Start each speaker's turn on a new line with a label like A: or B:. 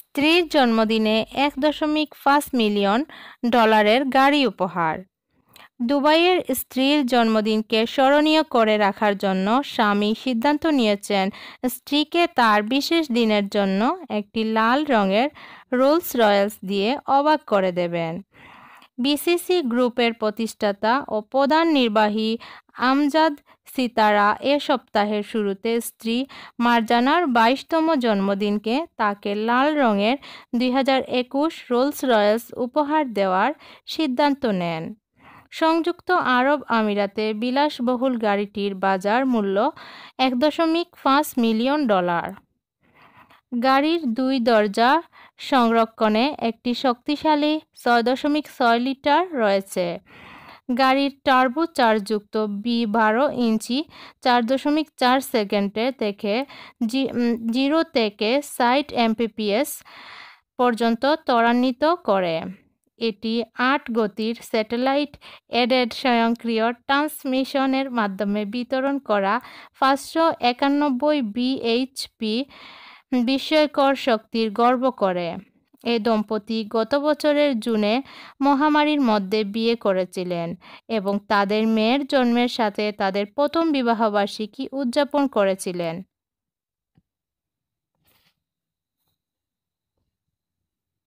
A: স্ত্রীর জন্মদিনে এক দশমিক পাঁচ মিলিয়ন ডলারের গাড়ি উপহার দুবাইয়ের স্ত্রীর জন্মদিনকে স্মরণীয় করে রাখার জন্য স্বামী সিদ্ধান্ত নিয়েছেন স্ত্রীকে তার বিশেষ দিনের জন্য একটি লাল রঙের রোলস রয়েলস দিয়ে অবাক করে দেবেন বিসিসি গ্রুপের প্রতিষ্ঠাতা ও প্রধান নির্বাহী আমজাদ সিতারা এ সপ্তাহের শুরুতে স্ত্রী মারজানার বাইশতম জন্মদিনকে তাকে লাল রঙের দুই রোলস রয়েলস উপহার দেওয়ার সিদ্ধান্ত নেন সংযুক্ত আরব আমিরাতে বিলাসবহুল গাড়িটির বাজার মূল্য এক দশমিক পাঁচ মিলিয়ন ডলার গাড়ির দুই দরজা সংরক্ষণে একটি শক্তিশালী ছয় দশমিক ছয় লিটার রয়েছে গাড়ির টার্বো চার্জযুক্ত বি বারো ইঞ্চি চার দশমিক চার সেকেন্ডে থেকে জিরো থেকে সাইট এমপিপিএস পর্যন্ত ত্বরান্বিত করে এটি আট গতির স্যাটেলাইট এডেড স্বয়ংক্রিয় ট্রান্সমিশনের মাধ্যমে বিতরণ করা পাঁচশো একানব্বই বিএইচপি বিস্ময়কর শক্তির গর্ব করে এই দম্পতি গত বছরের জুনে মহামারীর মধ্যে বিয়ে করেছিলেন এবং তাদের মেয়ের জন্মের সাথে তাদের প্রথম বিবাহবার্ষিকী উদযাপন করেছিলেন